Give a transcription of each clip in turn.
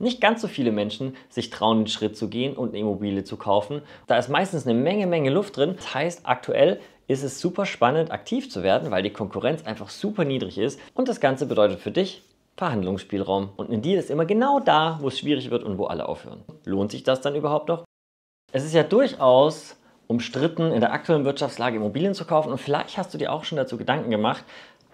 nicht ganz so viele Menschen sich trauen, den Schritt zu gehen und eine Immobilie zu kaufen. Da ist meistens eine Menge, Menge Luft drin. Das heißt, aktuell ist es super spannend, aktiv zu werden, weil die Konkurrenz einfach super niedrig ist. Und das Ganze bedeutet für dich Verhandlungsspielraum. Und ein Deal ist immer genau da, wo es schwierig wird und wo alle aufhören. Lohnt sich das dann überhaupt noch? Es ist ja durchaus umstritten, in der aktuellen Wirtschaftslage Immobilien zu kaufen. Und vielleicht hast du dir auch schon dazu Gedanken gemacht,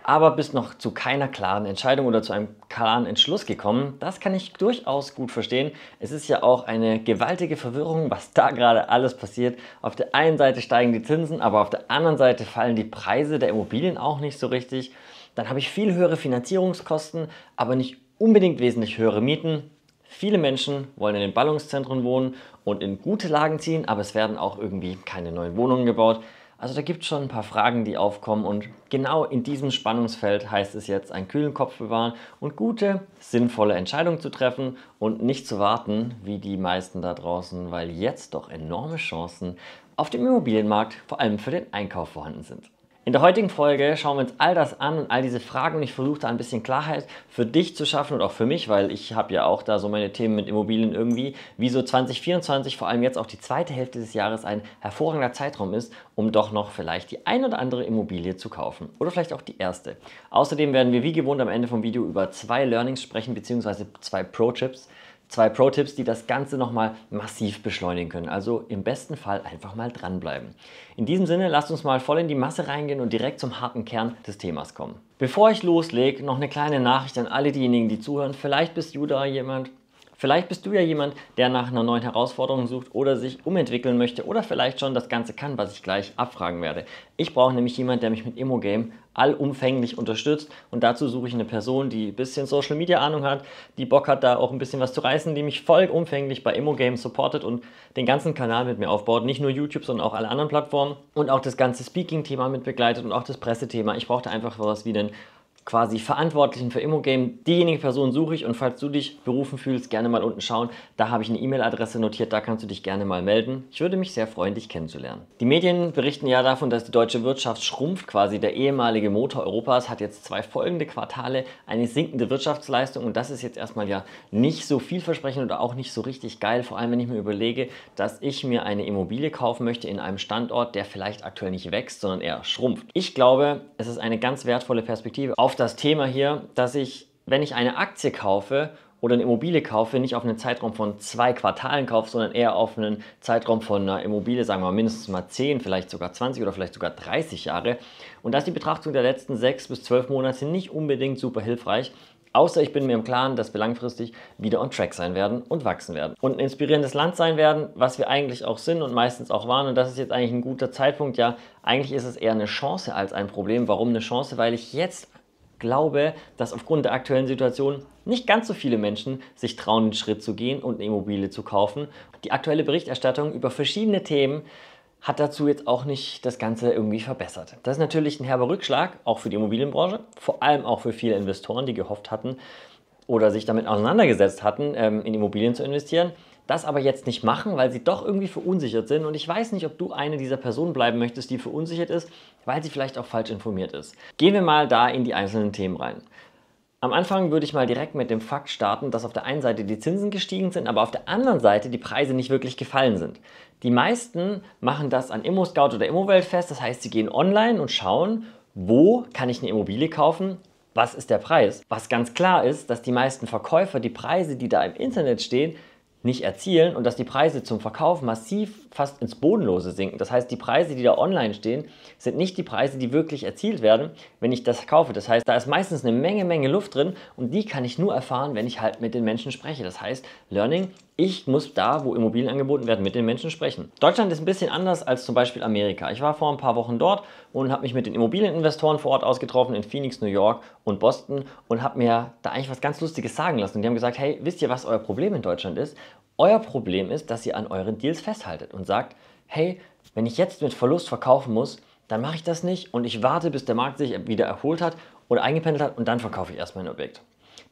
aber bist noch zu keiner klaren Entscheidung oder zu einem klaren Entschluss gekommen. Das kann ich durchaus gut verstehen. Es ist ja auch eine gewaltige Verwirrung, was da gerade alles passiert. Auf der einen Seite steigen die Zinsen, aber auf der anderen Seite fallen die Preise der Immobilien auch nicht so richtig. Dann habe ich viel höhere Finanzierungskosten, aber nicht unbedingt wesentlich höhere Mieten. Viele Menschen wollen in den Ballungszentren wohnen und in gute Lagen ziehen, aber es werden auch irgendwie keine neuen Wohnungen gebaut. Also da gibt es schon ein paar Fragen, die aufkommen und genau in diesem Spannungsfeld heißt es jetzt, einen kühlen Kopf bewahren und gute, sinnvolle Entscheidungen zu treffen und nicht zu warten, wie die meisten da draußen, weil jetzt doch enorme Chancen auf dem Immobilienmarkt, vor allem für den Einkauf vorhanden sind. In der heutigen Folge schauen wir uns all das an und all diese Fragen und ich versuche da ein bisschen Klarheit für dich zu schaffen und auch für mich, weil ich habe ja auch da so meine Themen mit Immobilien irgendwie, wieso 2024, vor allem jetzt auch die zweite Hälfte des Jahres, ein hervorragender Zeitraum ist, um doch noch vielleicht die ein oder andere Immobilie zu kaufen oder vielleicht auch die erste. Außerdem werden wir wie gewohnt am Ende vom Video über zwei Learnings sprechen, bzw. zwei Pro-Chips, zwei Pro-Tipps, die das Ganze nochmal massiv beschleunigen können. Also im besten Fall einfach mal dranbleiben. In diesem Sinne, lasst uns mal voll in die Masse reingehen und direkt zum harten Kern des Themas kommen. Bevor ich loslege, noch eine kleine Nachricht an alle diejenigen, die zuhören. Vielleicht bist du da jemand, Vielleicht bist du ja jemand, der nach einer neuen Herausforderung sucht oder sich umentwickeln möchte oder vielleicht schon das Ganze kann, was ich gleich abfragen werde. Ich brauche nämlich jemanden, der mich mit Immogame allumfänglich unterstützt und dazu suche ich eine Person, die ein bisschen Social Media Ahnung hat, die Bock hat, da auch ein bisschen was zu reißen, die mich vollumfänglich bei Immogame supportet und den ganzen Kanal mit mir aufbaut. Nicht nur YouTube, sondern auch alle anderen Plattformen und auch das ganze Speaking-Thema mit begleitet und auch das Pressethema. Ich brauchte einfach was wie den quasi Verantwortlichen für Immogame. Diejenige Person suche ich und falls du dich berufen fühlst, gerne mal unten schauen. Da habe ich eine E-Mail-Adresse notiert, da kannst du dich gerne mal melden. Ich würde mich sehr freuen, dich kennenzulernen. Die Medien berichten ja davon, dass die deutsche Wirtschaft schrumpft, quasi der ehemalige Motor Europas hat jetzt zwei folgende Quartale eine sinkende Wirtschaftsleistung und das ist jetzt erstmal ja nicht so vielversprechend oder auch nicht so richtig geil, vor allem wenn ich mir überlege, dass ich mir eine Immobilie kaufen möchte in einem Standort, der vielleicht aktuell nicht wächst, sondern eher schrumpft. Ich glaube, es ist eine ganz wertvolle Perspektive auf oft das Thema hier, dass ich, wenn ich eine Aktie kaufe oder eine Immobilie kaufe, nicht auf einen Zeitraum von zwei Quartalen kaufe, sondern eher auf einen Zeitraum von einer Immobilie, sagen wir mal mindestens mal 10, vielleicht sogar 20 oder vielleicht sogar 30 Jahre. Und da ist die Betrachtung der letzten sechs bis zwölf Monate nicht unbedingt super hilfreich, Außer ich bin mir im Klaren, dass wir langfristig wieder on track sein werden und wachsen werden. Und ein inspirierendes Land sein werden, was wir eigentlich auch sind und meistens auch waren. Und das ist jetzt eigentlich ein guter Zeitpunkt. Ja, eigentlich ist es eher eine Chance als ein Problem. Warum eine Chance? Weil ich jetzt glaube, dass aufgrund der aktuellen Situation nicht ganz so viele Menschen sich trauen, den Schritt zu gehen und eine Immobilie zu kaufen. Die aktuelle Berichterstattung über verschiedene Themen hat dazu jetzt auch nicht das Ganze irgendwie verbessert. Das ist natürlich ein herber Rückschlag, auch für die Immobilienbranche, vor allem auch für viele Investoren, die gehofft hatten oder sich damit auseinandergesetzt hatten, ähm, in Immobilien zu investieren das aber jetzt nicht machen, weil sie doch irgendwie verunsichert sind. Und ich weiß nicht, ob du eine dieser Personen bleiben möchtest, die verunsichert ist, weil sie vielleicht auch falsch informiert ist. Gehen wir mal da in die einzelnen Themen rein. Am Anfang würde ich mal direkt mit dem Fakt starten, dass auf der einen Seite die Zinsen gestiegen sind, aber auf der anderen Seite die Preise nicht wirklich gefallen sind. Die meisten machen das an ImmoScout oder Immowelt fest, das heißt, sie gehen online und schauen, wo kann ich eine Immobilie kaufen, was ist der Preis. Was ganz klar ist, dass die meisten Verkäufer die Preise, die da im Internet stehen, nicht erzielen und dass die Preise zum Verkauf massiv fast ins Bodenlose sinken. Das heißt, die Preise, die da online stehen, sind nicht die Preise, die wirklich erzielt werden, wenn ich das kaufe. Das heißt, da ist meistens eine Menge, Menge Luft drin und die kann ich nur erfahren, wenn ich halt mit den Menschen spreche. Das heißt, Learning ich muss da, wo Immobilien angeboten werden, mit den Menschen sprechen. Deutschland ist ein bisschen anders als zum Beispiel Amerika. Ich war vor ein paar Wochen dort und habe mich mit den Immobilieninvestoren vor Ort ausgetroffen in Phoenix, New York und Boston und habe mir da eigentlich was ganz Lustiges sagen lassen. Und die haben gesagt, hey, wisst ihr, was euer Problem in Deutschland ist? Euer Problem ist, dass ihr an euren Deals festhaltet und sagt, hey, wenn ich jetzt mit Verlust verkaufen muss, dann mache ich das nicht und ich warte, bis der Markt sich wieder erholt hat oder eingependelt hat und dann verkaufe ich erst mein Objekt.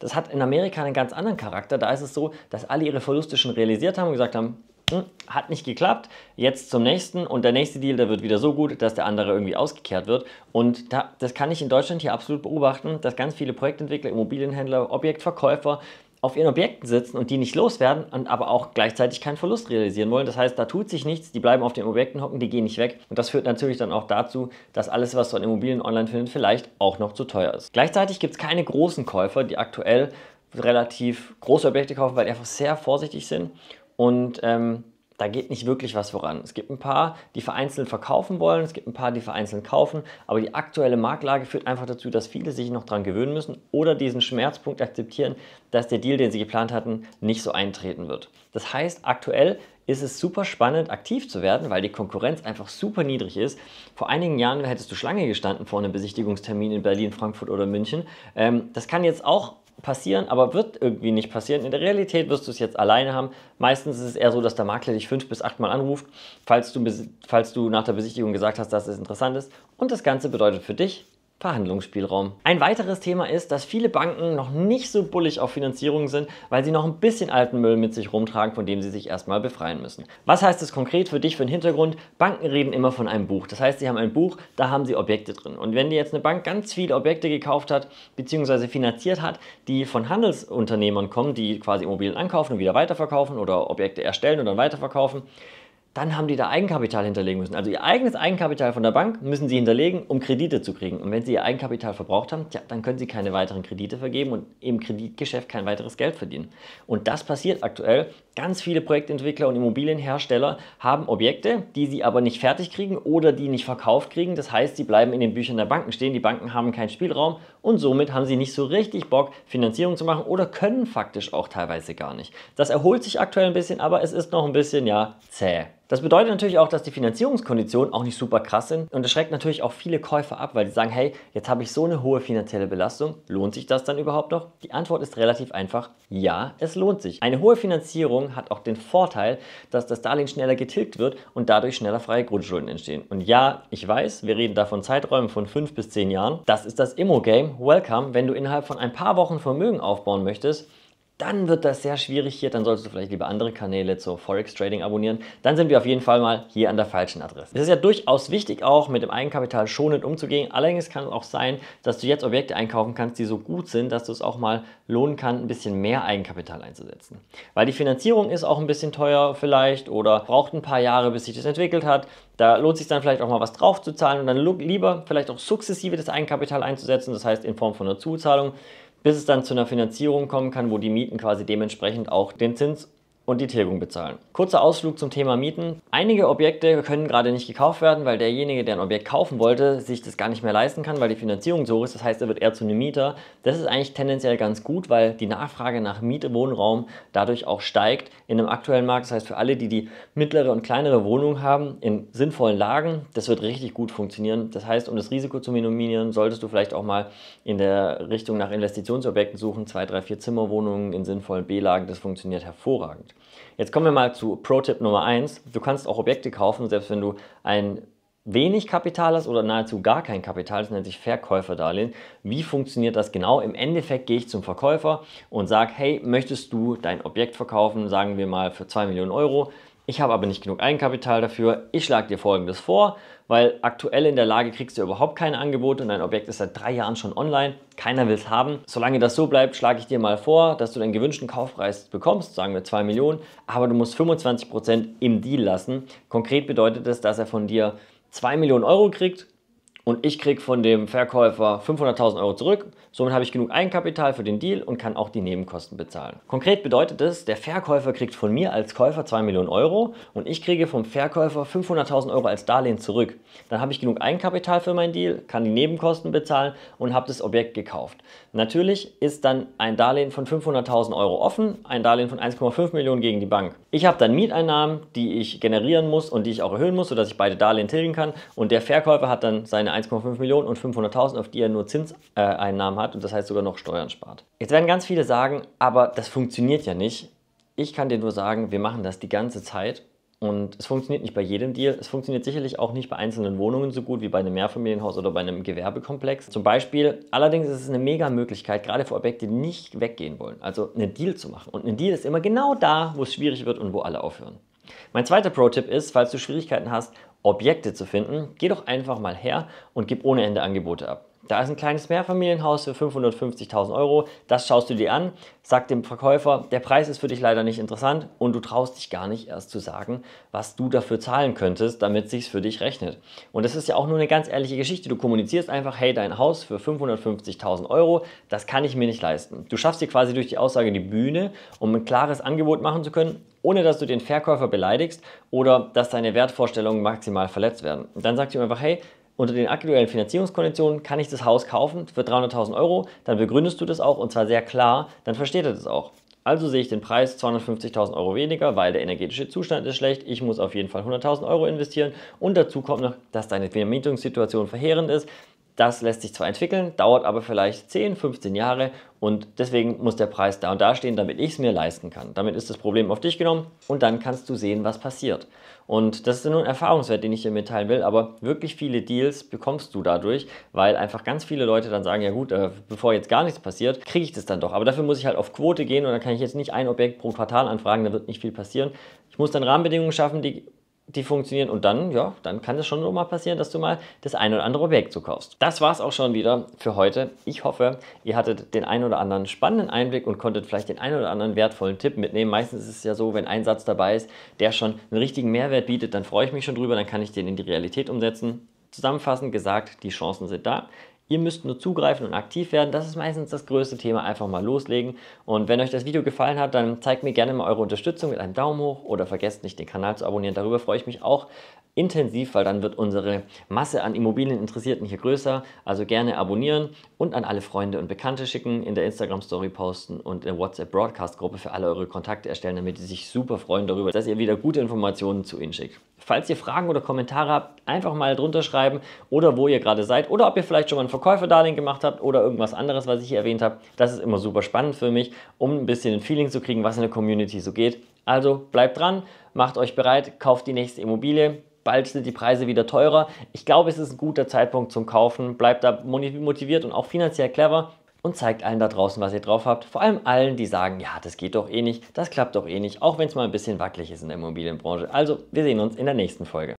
Das hat in Amerika einen ganz anderen Charakter. Da ist es so, dass alle ihre Verluste schon realisiert haben und gesagt haben, hm, hat nicht geklappt, jetzt zum nächsten und der nächste Deal, der wird wieder so gut, dass der andere irgendwie ausgekehrt wird. Und da, das kann ich in Deutschland hier absolut beobachten, dass ganz viele Projektentwickler, Immobilienhändler, Objektverkäufer auf ihren Objekten sitzen und die nicht loswerden und aber auch gleichzeitig keinen Verlust realisieren wollen. Das heißt, da tut sich nichts, die bleiben auf den Objekten hocken, die gehen nicht weg. Und das führt natürlich dann auch dazu, dass alles, was du an Immobilien online findet, vielleicht auch noch zu teuer ist. Gleichzeitig gibt es keine großen Käufer, die aktuell relativ große Objekte kaufen, weil die einfach sehr vorsichtig sind und ähm, da geht nicht wirklich was voran. Es gibt ein paar, die vereinzelt verkaufen wollen, es gibt ein paar, die vereinzelt kaufen, aber die aktuelle Marktlage führt einfach dazu, dass viele sich noch daran gewöhnen müssen oder diesen Schmerzpunkt akzeptieren, dass der Deal, den sie geplant hatten, nicht so eintreten wird. Das heißt, aktuell ist es super spannend, aktiv zu werden, weil die Konkurrenz einfach super niedrig ist. Vor einigen Jahren hättest du Schlange gestanden vor einem Besichtigungstermin in Berlin, Frankfurt oder München. Ähm, das kann jetzt auch passieren, aber wird irgendwie nicht passieren. In der Realität wirst du es jetzt alleine haben. Meistens ist es eher so, dass der Makler dich fünf bis acht Mal anruft, falls du, falls du nach der Besichtigung gesagt hast, dass es interessant ist. Und das Ganze bedeutet für dich Verhandlungsspielraum. Ein weiteres Thema ist, dass viele Banken noch nicht so bullig auf Finanzierung sind, weil sie noch ein bisschen alten Müll mit sich rumtragen, von dem sie sich erstmal befreien müssen. Was heißt das konkret für dich für den Hintergrund? Banken reden immer von einem Buch. Das heißt, sie haben ein Buch, da haben sie Objekte drin. Und wenn dir jetzt eine Bank ganz viele Objekte gekauft hat, bzw. finanziert hat, die von Handelsunternehmern kommen, die quasi Immobilien ankaufen und wieder weiterverkaufen oder Objekte erstellen und dann weiterverkaufen, dann haben die da Eigenkapital hinterlegen müssen. Also ihr eigenes Eigenkapital von der Bank müssen sie hinterlegen, um Kredite zu kriegen. Und wenn sie ihr Eigenkapital verbraucht haben, tja, dann können sie keine weiteren Kredite vergeben und im Kreditgeschäft kein weiteres Geld verdienen. Und das passiert aktuell Ganz viele Projektentwickler und Immobilienhersteller haben Objekte, die sie aber nicht fertig kriegen oder die nicht verkauft kriegen. Das heißt, sie bleiben in den Büchern der Banken stehen. Die Banken haben keinen Spielraum und somit haben sie nicht so richtig Bock, Finanzierung zu machen oder können faktisch auch teilweise gar nicht. Das erholt sich aktuell ein bisschen, aber es ist noch ein bisschen, ja, zäh. Das bedeutet natürlich auch, dass die Finanzierungskonditionen auch nicht super krass sind und das schreckt natürlich auch viele Käufer ab, weil sie sagen, hey, jetzt habe ich so eine hohe finanzielle Belastung, lohnt sich das dann überhaupt noch? Die Antwort ist relativ einfach, ja, es lohnt sich. Eine hohe Finanzierung Veränderung hat auch den Vorteil, dass das Darlehen schneller getilgt wird und dadurch schneller freie Grundschulden entstehen. Und ja, ich weiß, wir reden da von Zeiträumen von fünf bis zehn Jahren. Das ist das Immo-Game. Welcome, wenn du innerhalb von ein paar Wochen Vermögen aufbauen möchtest dann wird das sehr schwierig hier. Dann solltest du vielleicht lieber andere Kanäle zur Forex Trading abonnieren. Dann sind wir auf jeden Fall mal hier an der falschen Adresse. Es ist ja durchaus wichtig, auch mit dem Eigenkapital schonend umzugehen. Allerdings kann es auch sein, dass du jetzt Objekte einkaufen kannst, die so gut sind, dass du es auch mal lohnen kannst, ein bisschen mehr Eigenkapital einzusetzen. Weil die Finanzierung ist auch ein bisschen teuer vielleicht oder braucht ein paar Jahre, bis sich das entwickelt hat. Da lohnt sich dann vielleicht auch mal was drauf zu zahlen und dann lieber vielleicht auch sukzessive das Eigenkapital einzusetzen, das heißt in Form von einer Zuzahlung bis es dann zu einer Finanzierung kommen kann, wo die Mieten quasi dementsprechend auch den Zins und die Tilgung bezahlen. Kurzer Ausflug zum Thema Mieten. Einige Objekte können gerade nicht gekauft werden, weil derjenige, der ein Objekt kaufen wollte, sich das gar nicht mehr leisten kann, weil die Finanzierung so ist. Das heißt, er wird eher zu einem Mieter. Das ist eigentlich tendenziell ganz gut, weil die Nachfrage nach Miete, Wohnraum dadurch auch steigt in dem aktuellen Markt. Das heißt, für alle, die die mittlere und kleinere Wohnung haben, in sinnvollen Lagen, das wird richtig gut funktionieren. Das heißt, um das Risiko zu minimieren, solltest du vielleicht auch mal in der Richtung nach Investitionsobjekten suchen. Zwei, drei, vier Zimmerwohnungen in sinnvollen B-Lagen, das funktioniert hervorragend kannst. Jetzt kommen wir mal zu Pro-Tipp Nummer 1. Du kannst auch Objekte kaufen, selbst wenn du ein wenig Kapital hast oder nahezu gar kein Kapital, das nennt sich Verkäuferdarlehen. Wie funktioniert das genau? Im Endeffekt gehe ich zum Verkäufer und sage, hey, möchtest du dein Objekt verkaufen, sagen wir mal für 2 Millionen Euro? Ich habe aber nicht genug Eigenkapital dafür. Ich schlage dir Folgendes vor, weil aktuell in der Lage kriegst du überhaupt kein Angebot und dein Objekt ist seit drei Jahren schon online. Keiner will es haben. Solange das so bleibt, schlage ich dir mal vor, dass du deinen gewünschten Kaufpreis bekommst, sagen wir 2 Millionen, aber du musst 25% Prozent im Deal lassen. Konkret bedeutet es, das, dass er von dir 2 Millionen Euro kriegt, und ich kriege von dem Verkäufer 500.000 Euro zurück. Somit habe ich genug Eigenkapital für den Deal und kann auch die Nebenkosten bezahlen. Konkret bedeutet es, der Verkäufer kriegt von mir als Käufer 2 Millionen Euro und ich kriege vom Verkäufer 500.000 Euro als Darlehen zurück. Dann habe ich genug Eigenkapital für meinen Deal, kann die Nebenkosten bezahlen und habe das Objekt gekauft. Natürlich ist dann ein Darlehen von 500.000 Euro offen, ein Darlehen von 1,5 Millionen gegen die Bank. Ich habe dann Mieteinnahmen, die ich generieren muss und die ich auch erhöhen muss, sodass ich beide Darlehen tilgen kann und der Verkäufer hat dann seine 1,5 Millionen und 500.000, auf die er nur Zinseinnahmen hat und das heißt sogar noch Steuern spart. Jetzt werden ganz viele sagen, aber das funktioniert ja nicht. Ich kann dir nur sagen, wir machen das die ganze Zeit und es funktioniert nicht bei jedem Deal. Es funktioniert sicherlich auch nicht bei einzelnen Wohnungen so gut wie bei einem Mehrfamilienhaus oder bei einem Gewerbekomplex. Zum Beispiel. Allerdings ist es eine mega Möglichkeit, gerade für Objekte, die nicht weggehen wollen. Also einen Deal zu machen. Und ein Deal ist immer genau da, wo es schwierig wird und wo alle aufhören. Mein zweiter Pro-Tipp ist, falls du Schwierigkeiten hast, Objekte zu finden, geh doch einfach mal her und gib ohne Ende Angebote ab. Da ist ein kleines Mehrfamilienhaus für 550.000 Euro. Das schaust du dir an, sag dem Verkäufer, der Preis ist für dich leider nicht interessant und du traust dich gar nicht erst zu sagen, was du dafür zahlen könntest, damit sich für dich rechnet. Und das ist ja auch nur eine ganz ehrliche Geschichte. Du kommunizierst einfach, hey, dein Haus für 550.000 Euro, das kann ich mir nicht leisten. Du schaffst dir quasi durch die Aussage die Bühne, um ein klares Angebot machen zu können ohne dass du den Verkäufer beleidigst oder dass deine Wertvorstellungen maximal verletzt werden. dann sagst du ihm einfach, hey, unter den aktuellen Finanzierungskonditionen kann ich das Haus kaufen für 300.000 Euro, dann begründest du das auch und zwar sehr klar, dann versteht er das auch. Also sehe ich den Preis 250.000 Euro weniger, weil der energetische Zustand ist schlecht. Ich muss auf jeden Fall 100.000 Euro investieren. Und dazu kommt noch, dass deine Vermietungssituation verheerend ist. Das lässt sich zwar entwickeln, dauert aber vielleicht 10, 15 Jahre und deswegen muss der Preis da und da stehen, damit ich es mir leisten kann. Damit ist das Problem auf dich genommen und dann kannst du sehen, was passiert. Und das ist nur ein Erfahrungswert, den ich dir mitteilen will, aber wirklich viele Deals bekommst du dadurch, weil einfach ganz viele Leute dann sagen, ja gut, äh, bevor jetzt gar nichts passiert, kriege ich das dann doch. Aber dafür muss ich halt auf Quote gehen und dann kann ich jetzt nicht ein Objekt pro Quartal anfragen, da wird nicht viel passieren. Ich muss dann Rahmenbedingungen schaffen, die die funktionieren und dann, ja, dann kann es schon so mal passieren, dass du mal das ein oder andere Objekt zukaufst. Das war es auch schon wieder für heute. Ich hoffe, ihr hattet den einen oder anderen spannenden Einblick und konntet vielleicht den einen oder anderen wertvollen Tipp mitnehmen. Meistens ist es ja so, wenn ein Satz dabei ist, der schon einen richtigen Mehrwert bietet, dann freue ich mich schon drüber, dann kann ich den in die Realität umsetzen. Zusammenfassend gesagt, die Chancen sind da. Ihr müsst nur zugreifen und aktiv werden. Das ist meistens das größte Thema. Einfach mal loslegen. Und wenn euch das Video gefallen hat, dann zeigt mir gerne mal eure Unterstützung mit einem Daumen hoch oder vergesst nicht, den Kanal zu abonnieren. Darüber freue ich mich auch intensiv, weil dann wird unsere Masse an Immobilieninteressierten hier größer. Also gerne abonnieren und an alle Freunde und Bekannte schicken, in der Instagram-Story posten und in der WhatsApp-Broadcast-Gruppe für alle eure Kontakte erstellen, damit sie sich super freuen darüber, dass ihr wieder gute Informationen zu ihnen schickt. Falls ihr Fragen oder Kommentare habt, einfach mal drunter schreiben oder wo ihr gerade seid oder ob ihr vielleicht schon mal einen Verkäuferdarlehen gemacht habt oder irgendwas anderes, was ich hier erwähnt habe. Das ist immer super spannend für mich, um ein bisschen ein Feeling zu kriegen, was in der Community so geht. Also bleibt dran, macht euch bereit, kauft die nächste Immobilie. Bald sind die Preise wieder teurer. Ich glaube, es ist ein guter Zeitpunkt zum Kaufen. Bleibt da motiviert und auch finanziell clever und zeigt allen da draußen, was ihr drauf habt. Vor allem allen, die sagen, ja, das geht doch eh nicht, das klappt doch eh nicht, auch wenn es mal ein bisschen wackelig ist in der Immobilienbranche. Also, wir sehen uns in der nächsten Folge.